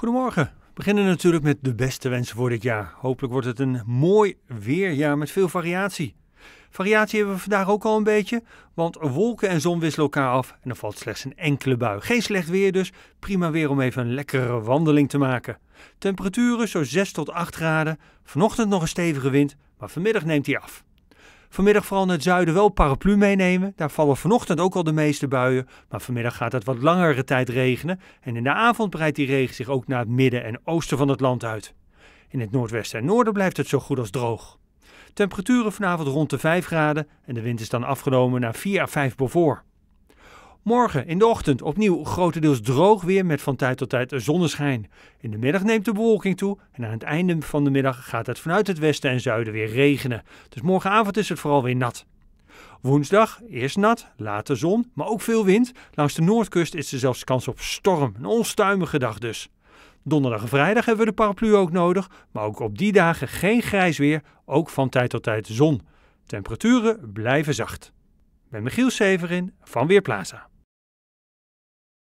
Goedemorgen. We beginnen natuurlijk met de beste wensen voor dit jaar. Hopelijk wordt het een mooi weerjaar met veel variatie. Variatie hebben we vandaag ook al een beetje, want wolken en zon wisselen elkaar af en er valt slechts een enkele bui. Geen slecht weer dus, prima weer om even een lekkere wandeling te maken. Temperaturen zo 6 tot 8 graden, vanochtend nog een stevige wind, maar vanmiddag neemt die af. Vanmiddag vooral in het zuiden wel paraplu meenemen. Daar vallen vanochtend ook al de meeste buien. Maar vanmiddag gaat het wat langere tijd regenen. En in de avond breidt die regen zich ook naar het midden en oosten van het land uit. In het noordwesten en noorden blijft het zo goed als droog. Temperaturen vanavond rond de 5 graden en de wind is dan afgenomen naar 4 à 5 voor. Morgen in de ochtend opnieuw grotendeels droog weer met van tijd tot tijd zonneschijn. In de middag neemt de bewolking toe en aan het einde van de middag gaat het vanuit het westen en zuiden weer regenen. Dus morgenavond is het vooral weer nat. Woensdag eerst nat, later zon, maar ook veel wind. Langs de noordkust is er zelfs kans op storm, een onstuimige dag dus. Donderdag en vrijdag hebben we de paraplu ook nodig, maar ook op die dagen geen grijs weer, ook van tijd tot tijd zon. Temperaturen blijven zacht. Ik ben Michiel Severin van Weerplaza.